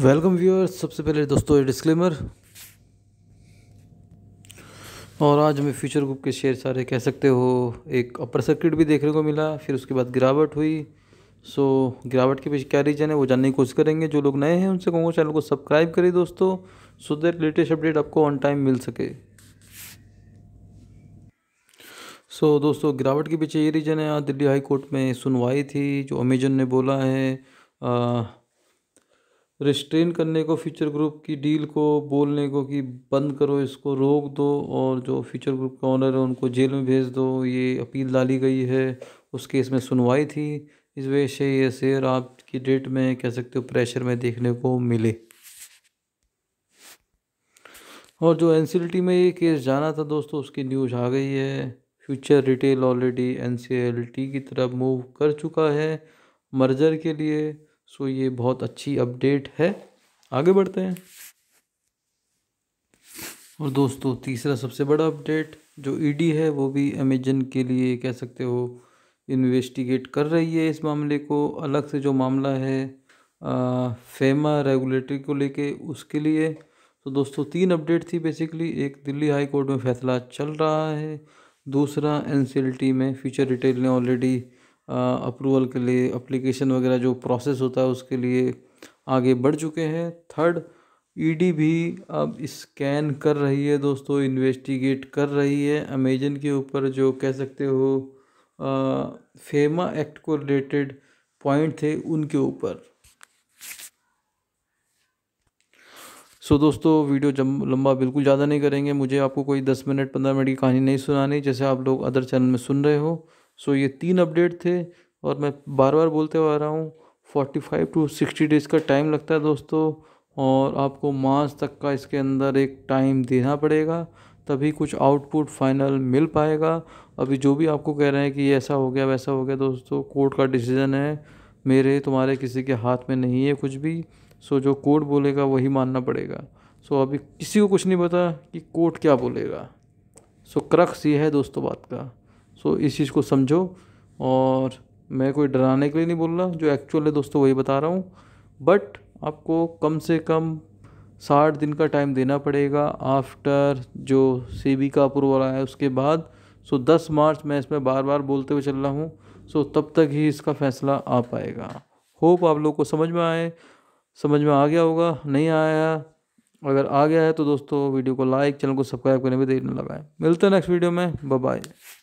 welcome viewers सबसे पहले दोस्तों डिस्क्लेमर और आज हमें फ्यूचर ग्रुप के शेयर सारे कह सकते हो एक अपर सर्किट भी देखने को मिला फिर उसके बाद गिरावट हुई सो गिरावट के पीछे क्या रीजन है वो जानने की कोशिश करेंगे जो लोग नए हैं उनसे कहूँगा चैनल को सब्सक्राइब करें दोस्तों सो दैट लेटेस्ट अपडेट आपको ऑन टाइम मिल सके सो so, दोस्तों गिरावट के पीछे ये रीज़न है आज दिल्ली हाई कोर्ट में सुनवाई थी जो अमेजन ने बोला है आ, रिस्ट्रेन करने को फ्यूचर ग्रुप की डील को बोलने को कि बंद करो इसको रोक दो और जो फ्यूचर ग्रुप का ऑनर है उनको जेल में भेज दो ये अपील डाली गई है उस केस में सुनवाई थी इस वजह से ये शेयर आपकी डेट में कह सकते हो प्रेशर में देखने को मिले और जो एन में ये केस जाना था दोस्तों उसकी न्यूज़ आ गई है फ्यूचर रिटेल ऑलरेडी एन की तरफ मूव कर चुका है मर्जर के लिए सो ये बहुत अच्छी अपडेट है आगे बढ़ते हैं और दोस्तों तीसरा सबसे बड़ा अपडेट जो ईडी है वो भी अमेजन के लिए कह सकते हो इन्वेस्टिगेट कर रही है इस मामले को अलग से जो मामला है आ, फेमा रेगुलेटरी को लेके उसके लिए तो दोस्तों तीन अपडेट थी बेसिकली एक दिल्ली हाई कोर्ट में फैसला चल रहा है दूसरा एन में फ्यूचर रिटेल ने ऑलरेडी अप्रूवल के लिए अप्लीकेशन वगैरह जो प्रोसेस होता है उसके लिए आगे बढ़ चुके हैं थर्ड ईडी e भी अब स्कैन कर रही है दोस्तों इन्वेस्टिगेट कर रही है अमेजन के ऊपर जो कह सकते हो आ, फेमा एक्ट को रिलेटेड पॉइंट थे उनके ऊपर सो so, दोस्तों वीडियो जम लंबा बिल्कुल ज़्यादा नहीं करेंगे मुझे आपको कोई दस मिनट पंद्रह मिनट की कहानी नहीं सुनानी जैसे आप लोग अदर चैनल में सुन रहे हो सो ये तीन अपडेट थे और मैं बार बार बोलते आ रहा हूँ forty five to sixty days का टाइम लगता है दोस्तों और आपको मार्च तक का इसके अंदर एक टाइम देना पड़ेगा तभी कुछ आउटपुट फाइनल मिल पाएगा अभी जो भी आपको कह रहे हैं कि ऐसा हो गया वैसा हो गया दोस्तों कोर्ट का डिसीज़न है मेरे तुम्हारे किसी के हाथ में नहीं है कुछ भी सो जो कोर्ट बोलेगा वही मानना पड़ेगा सो अभी किसी को कुछ नहीं पता कि कोर्ट क्या बोलेगा सो क्रक्स ये है दोस्तों बात का सो इस चीज़ को समझो और मैं कोई डराने के लिए नहीं बोल रहा जो एक्चुअल है दोस्तों वही बता रहा हूँ बट आपको कम से कम साठ दिन का टाइम देना पड़ेगा आफ्टर जो बी का अप्रूवल आया उसके बाद सो दस मार्च मैं इसमें बार बार बोलते हुए चल रहा हूँ सो तब तक ही इसका फैसला आ पाएगा होप आप लोग को समझ में आए समझ में आ गया होगा नहीं आया अगर आ गया है तो दोस्तों वीडियो को लाइक चैनल को सब्सक्राइब करने में देर न लगाएं मिलते हैं नेक्स्ट वीडियो में बाय